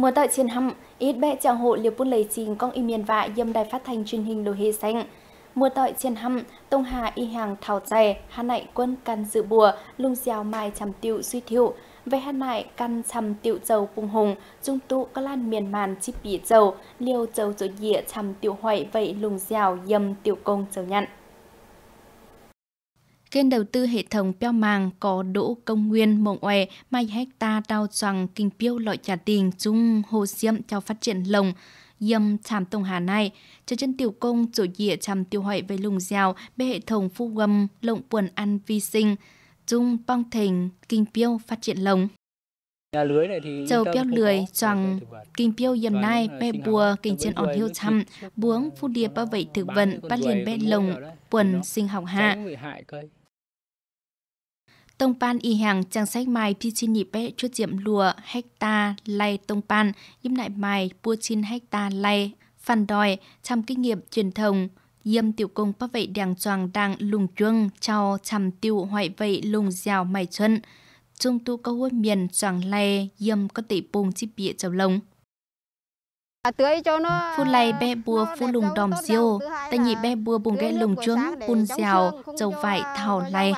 Mùa tại chiến hăm, ít bẹ chàng hộ liều bún lấy chín con y miền vạ dâm đài phát thanh truyền hình đồ hề xanh. Mùa tại trên hăm, tông hà y hàng thảo chè, hà nại quân căn dự bùa, lung dèo mai chằm tiệu suy thiệu. Về hà nại căn chằm tiệu dầu vùng hùng, trung tụ có lan miền màn chip bị dầu, liều dầu dội dịa chằm tiệu hoại vậy lùng dèo dầm tiểu công dầu nhận. Kênh đầu tư hệ thống peo màng có đỗ công nguyên mộng oe mai hecta đào rằng kinh piêu loại trả tiền chung hồ diệm cho phát triển lồng yêm chạm tổng hà này cho chân tiểu công chủ địa chạm tiêu hoại với lùng dẻo bê hệ thống phu gầm lộng quần ăn vi sinh chung bong thành kinh piêu phát triển lồng Nhà lưới này thì Châu piêu lười rằng kinh piêu dầm nai à, bê bùa kinh trên ổn hiêu chăm buống phu địa bao vậy thực vận bắt liền bê lồng quần sinh học hạ tông pan y hàng trang sách mai pichini pe chút diệm lùa hecta lay tông pan yếm lại mai chin hecta lay phản đòi trăm kinh nghiệm truyền thống yêm tiểu công bắc vậy đàng choàng đang lùng chuông trao chằm tiêu hoại vậy lùng dẻo mày chân trung tu câu hôn miền choàng lay yêm có tỷ bùng chi bịa chầu lông phu à, cho nó phun lầy bè bùa phun lùng đòm diêu tay nhị bè bùa bùng ghé lùng chuông bùn dẻo dầu vải thảo lầy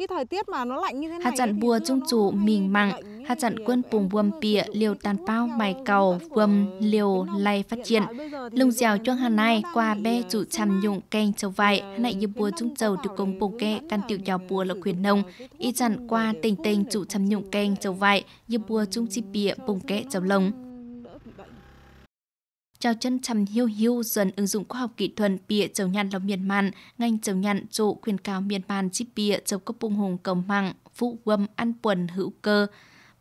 cái thời tiết mà nó lạnh như thế này hạt chặn bùa trung chủ mình mặng hạt chặn quân bùng buồm pịa liều tàn bao mài cầu buồm liều lay phát triển lùng dèo chuông hà này qua bê chủ chằm nhụng kênh châu vải hà này như bùa trung chầu được công bồ kê căn tiểu dèo bùa là quyền nông y chặn qua tình tình chủ chằm nhụng kênh châu vải như bùa trung chi pịa bùng kê châu lồng trao chân chăm hiu hiu dần ứng dụng khoa học kỹ thuật bịa chầu nhăn lòng miền màn, ngành chầu nhăn trụ khuyên cáo miền màn chi bịa chầu cấp bùng hùng cầu mạng, phụ quâm ăn quần hữu cơ,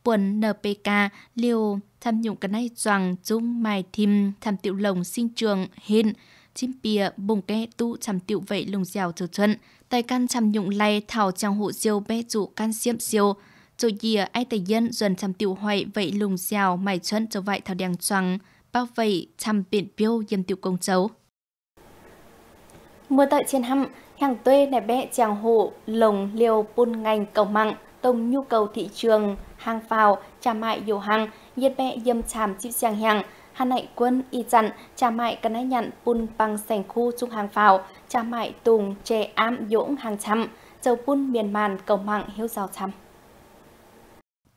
quần NPK, liều tham nhũng cái này rằng dung mài thim tham tiểu lồng sinh trường hên, chim bìa bùng ke tu chăm tiểu vậy lùng dẻo trở chuẩn, tài can chăm nhũng lay thảo trong hộ siêu bé trụ can xiêm siêu, rồi dìa ai tài dân dần chăm tiểu hoại vậy lùng dẻo mài chuẩn cho vậy thảo đèn choàng bao vây trăm biển biêu yêm tiêu công chấu Mưa tại trên hăm, hàng tuê nẻ bẹ chàng hộ, lồng liều bôn ngành cầu mặn tổng nhu cầu thị trường, hàng phào, trà mại dầu hàng, nhiệt bẹ dâm chàm chịu chàng hàng, Hà Nại Quân, Y Chặn, Trà Mại Cần ai nhận bôn băng Sành Khu Trung Hàng Phào, Trà Mại Tùng, Trè Am dỗng Hàng Trăm, Châu bôn Miền Màn Cầu mặn Hiếu Giao Trăm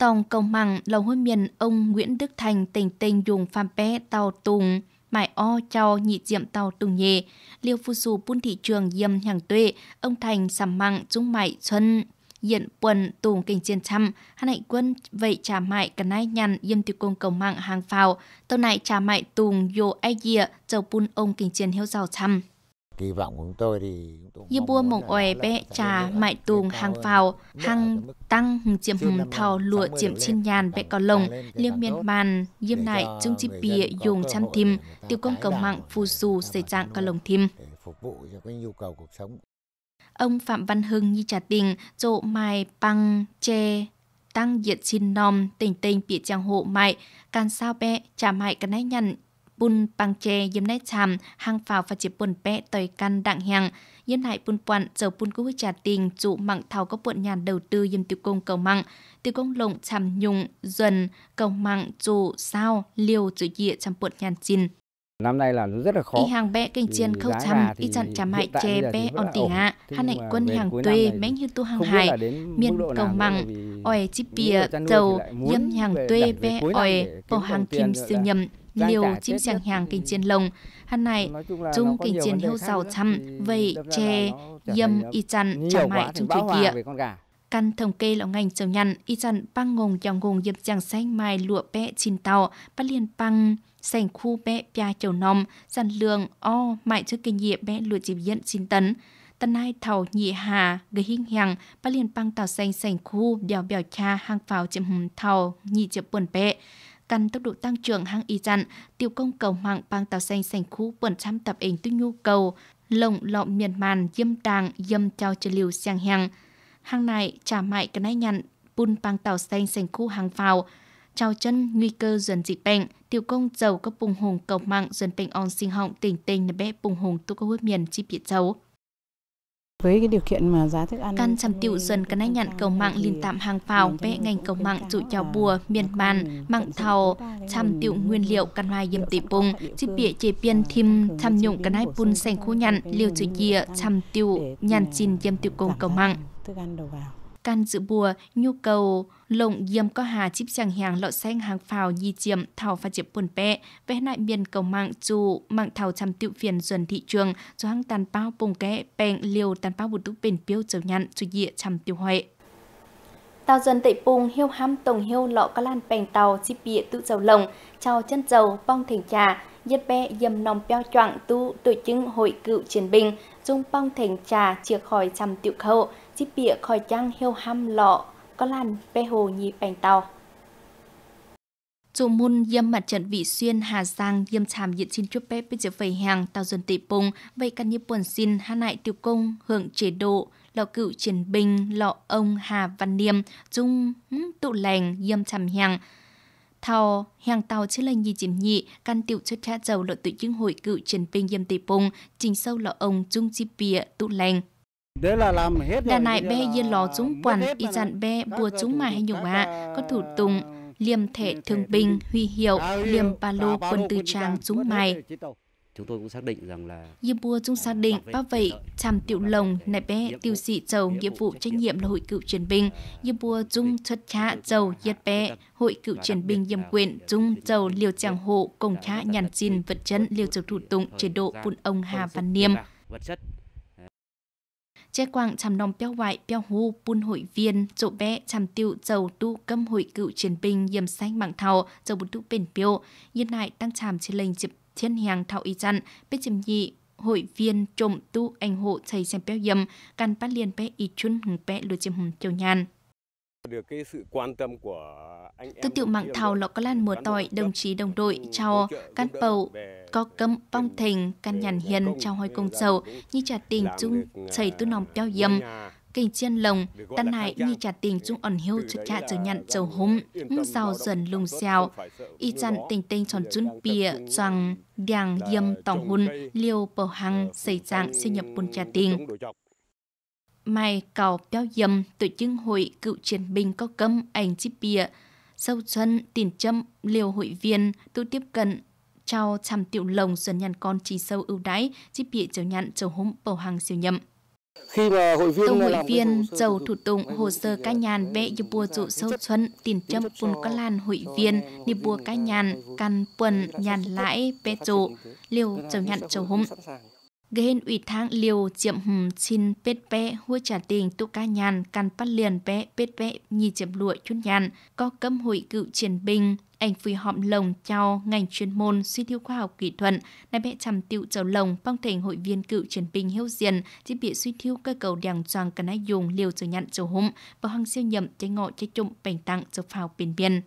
tòng công mặn lòng hôn miền ông Nguyễn Đức Thành tỉnh tình dùng phàm bé tàu tùng mải o cho nhị diệm tàu tùng nhẹ liêu phu dù buôn thị trường diêm hàng tuệ ông thành sầm mặn trung mại xuân diện quần tùng kinh chiến trăm hắn hạnh quân vậy trả mại cả nay nhằn diêm tiêu công cầu mạng hàng phào tàu này trả mại tùng vô ai dịa châu bun ông kinh chiến hiếu giàu trăm kỳ vọng của chúng tôi thì như bua mộng òe bé trà mại tùng hàng phào, hàng tăng hùng chiếm hùng thầu lụa chiếm chin nhàn bé có lồng liêm miên bàn diêm lại trung chi bìa dùng chăn thim, tiêu công cầu mạng phù dù xảy trạng có lồng thim. phục vụ cho cái nhu cầu cuộc sống ông phạm văn hưng như trà tình chỗ mài, băng che tăng diệt xin nom tỉnh tinh bị trang hộ mại can sao bé trả mại cái nấy nhận pun bang che yếm nai chạm hang phào và chiếc buồn bẹ tới căn đặng hàng nhân hại pun quan giờ bun cú trả tình trụ mạng thảo có buồn nhàn đầu tư yếm tiêu công cầu mạng tiêu công lộng chạm nhung dần cầu mạng trụ sao liều chữ địa chạm buồn nhàn chìn năm nay là rất là khó. Y hàng bẹ kinh chiên khâu chăm, y chặn chả mại che bẹ on tỷ hạ, hàn hạnh quân hàng tuê, mẽ như tu hàng hải, miền cầu mặng, oe chi bìa, dầu, yếm hàng tuê bẹ oe, bầu hàng kim siêu nhầm, liều chim sàng hàng kinh chiến lồng hắn này chung kinh chiến hiếu giàu chăm vây tre yâm y chăn trả mại chung thủy kia Căn thống kê là ngành châu nhăn, y chăn băng ngồng dòng ngồng dịp chàng xanh mai lụa bẹ chín tàu, bắt liền băng sành khu bẹ pia chầu nòng, dàn lường o mại trước kinh nghiệm bẹ lụa chìm dẫn chín tấn. Tân ai thầu nhị hà, gây hình hàng, bắt liền băng tàu xanh sành khu bèo bèo cha hàng vào chìm hùng thầu nhị chịp buồn bẹ căn tốc độ tăng trưởng hàng y dặn, tiêu công cầu mạng bằng tàu xanh sành khu bẩn trăm tập ảnh tư nhu cầu, lồng lọm miền màn dâm tàng dâm trao chân liều sang hàng. Hàng này trả mại cái nay nhận bùn bằng tàu xanh sành khu hàng vào, trao chân nguy cơ dần dịch bệnh, tiêu công dầu các bùng hùng cầu mạng dần bệnh on sinh họng tỉnh tinh là bé bùng hùng tu có huyết miền chi biệt dấu. Với cái điều kiện mà giá thức ăn Căn chăm tiệu dần cân nhanh nhận cầu mạng liên tạm hàng vào bé ngành ờ, cầu mạng trụ chào bùa miền bàn mạng thầu chăm tiệu nguyên liệu căn hoài dâm tỷ bùng chi bịa chế biên thêm chăm nhụng cân hai bùn sành khu nhận liều chữ dịa chăm tiệu nhàn chín dâm tiệu công cầu mạng thức ăn đầu vào căn dự bùa, nhu cầu, lộng diêm có hà chip chẳng hàng lọ xanh hàng phào nhi chiếm thảo và chiếm buồn bẹ, vẽ lại miền cầu mạng dù mạng thảo chăm tiêu phiền dần thị trường, dù hăng tàn bao bùng kẽ, bèn liều tàn bao bụt túc bền piêu chầu nhặn, dù dịa chăm tiêu hoệ Tàu dần tệ bùng hiêu ham tổng hiêu lọ có lan bèn tàu chip bịa tự dầu lồng, trao chân dầu, bong thỉnh trà, nhất bé dầm nòng peo choạng tu tổ chức hội cựu chiến binh, dung bong thành trà chia khỏi trăm tiểu khẩu, chi bịa khỏi chăng heo ham lọ, có làn bê hồ nhị bành tàu. Chủ môn yêm mặt trận vị xuyên Hà Giang yêm chàm diện xin chúc phép bây giờ về hàng tàu dân tỷ bùng vậy căn như buồn xin hà nại tiêu công hưởng chế độ lọ cựu chiến bình lọ ông Hà Văn Niêm chung tụ lành yêm chàm hàng thao hàng tàu chứ là nhì chìm nhị căn tiểu chất cha dầu lọ tự chứng hội cựu chiến bình yêm tỷ bùng trình sâu lọ ông chung chi bìa tụ lành Đà nại bê yên lò chúng quản y dặn bê bùa chúng mà hay nhục ạ, có thủ tùng, liềm thể thương binh, huy hiệu, liềm ba lô quân tư trang chúng mày. Chúng tôi cũng xác định rằng là Yên bùa chúng xác định ba vậy chàm tiểu lồng nại bé tiêu sĩ dầu nghĩa vụ trách nhiệm là hội cựu chiến binh như bùa chúng chất khá dầu yết bé hội cựu chiến binh yêm quyền chúng dầu liều chàng hộ công khá nhàn xin vật chân liều trực thủ tụng chế độ bùn ông Hà Văn Niêm vật chất chế quang chăm nông béo ngoại béo hu bùn hội viên chỗ bé chăm tiêu dầu tu câm hội cựu chiến binh yểm xanh bằng thầu dầu bút tu bền biểu yên lại tăng chàm trên lệnh chịp thiên hàng thầu y chăn bên chìm nhị hội viên trộm tu anh hộ thầy xem béo yểm căn bát liền bé y chun hùng bé lừa chìm hùng châu nhàn được cái sự quan tâm của anh Tư tiểu mạng thảo lọ có lan mùa tỏi đồng chí đồng đội chào căn bầu có cấm phong thình căn nhàn hiền chào hoi công sầu như trà tình chung chảy à, tư nòng bao dầm kinh chiên lồng tân nại như trả tình chung ẩn hiu chất trả trở nhận chầu húng ngưng giàu dần lùng xèo y chặn tình tình tròn chun bìa rằng đàng dâm tổng hun liêu bờ hăng xây dạng sinh nhập buôn trả tình mai cầu béo dầm tổ chức hội cựu chiến binh có cấm ảnh chip bìa sâu xuân tiền châm liều hội viên tu tiếp cận trao trăm tiểu lồng dần nhàn con chỉ sâu ưu đãi chip bìa chiều nhặn chiều hôm bầu hàng siêu nhậm khi mà hội viên Tổng hội viên dầu thủ tụng hồ sơ cá nhàn vẽ như bùa dụ sâu xuân tiền châm phun có lan hội viên đi bùa cá nhàn căn quần nhàn lãi vẽ dụ liều chầu nhặn chầu húng gây hên ủy tháng liều chiếm hùm xin pết bé hua trả tiền tu ca nhàn căn bắt liền bé pết bé nhì chiếm lụa chút nhàn có cấm hội cựu chiến binh anh phi họm lồng chào ngành chuyên môn suy thiêu khoa học kỹ thuật nay bé trầm tiệu chầu lồng phong thành hội viên cựu chiến binh hiếu diện chỉ bị suy thiêu cơ cầu đèn choàng cần ai dùng liều chờ nhận chờ hụm và hăng siêu nhậm cháy ngọ cháy trụng bành tặng cho phào biển biên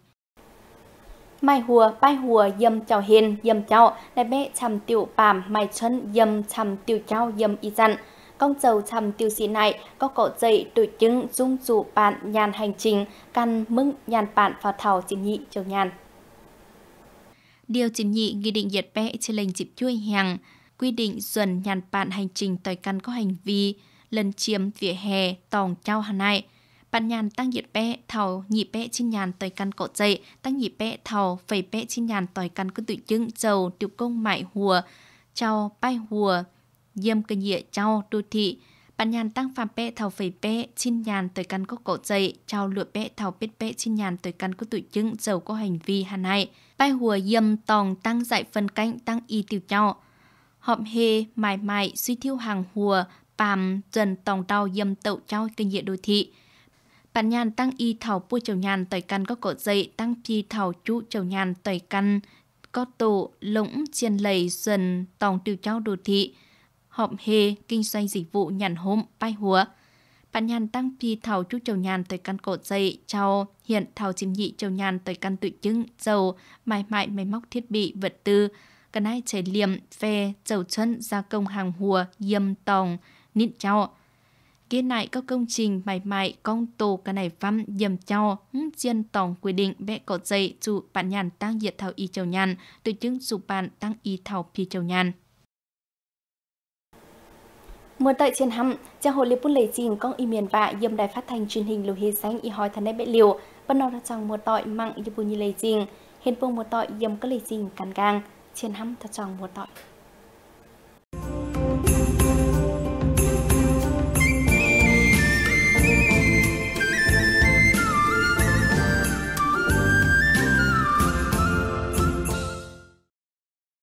mai hùa bai hùa yầm chào hiền yầm chào đại bệ chầm tiểu bàm mai chân yầm chầm tiểu chào yầm y dặn con dầu chầm tiêu sĩ này có cổ dậy tuổi chứng dung dụ bạn nhàn hành trình căn mưng nhàn bạn và thảo chính nhị châu nhàn điều chỉnh nhị nghị định nhiệt bẽ trên lệnh chịp chui hàng quy định dần nhàn bạn hành trình tới căn có hành vi lần chiếm vỉa hè tòng trao hà nại bạn nhàn tăng nhiệt bé thầu nhị bé trên nhàn tỏi căn cổ dậy tăng nhị bé thầu phẩy bé trên nhàn tỏi căn cứ tự chứng dầu tiểu công mại hùa trao bay hùa diêm cơ nhịa trao đô thị bạn nhàn tăng phàm bé thầu phẩy bé trên nhàn tỏi căn có cổ dậy trao lụa bé thầu biết bé trên nhàn tỏi căn cứ tự chứng dầu có hành vi hàn hại bay hùa diêm tòng tăng dạy phân cánh tăng y tiêu trao họp hề mài mại suy thiêu hàng hùa pàm dần tòng đau dâm tậu trao kinh địa đô thị bạn nhàn tăng y thảo bua chầu nhàn tẩy căn có cổ dây tăng pi thảo chú chầu nhàn tẩy căn có tổ lũng chiên lầy dần tòng tiêu trao đồ thị họp hề kinh doanh dịch vụ nhàn hôm bay hùa bạn nhàn tăng pi thảo chú chầu nhàn tẩy căn cổ dây trao hiện thảo chim nhị chầu nhàn tẩy căn tự chứng dầu mãi mãi máy móc thiết bị vật tư cần ai chế liềm phê dầu chân gia công hàng hùa yêm tòng nịt trao tiến lại các công trình mãi mãi công tổ cả này văn dầm cho chiên tổng quy định bé có dây dù bản nhàn tăng diệt thảo y châu nhàn từ chứng dù bản tăng y thảo phi châu nhàn Mưa tại trên hầm, cha hồ liên quân lấy chìm con y miền vạ dầm đài phát thanh truyền hình lưu hy sánh y hỏi thân đấy bệ liều, bất nó trong mùa tọi mặn như bù như lấy chìm, hiện vùng mùa tọi dầm có lấy chìm cắn gang, trên hầm thật trong mùa tọi.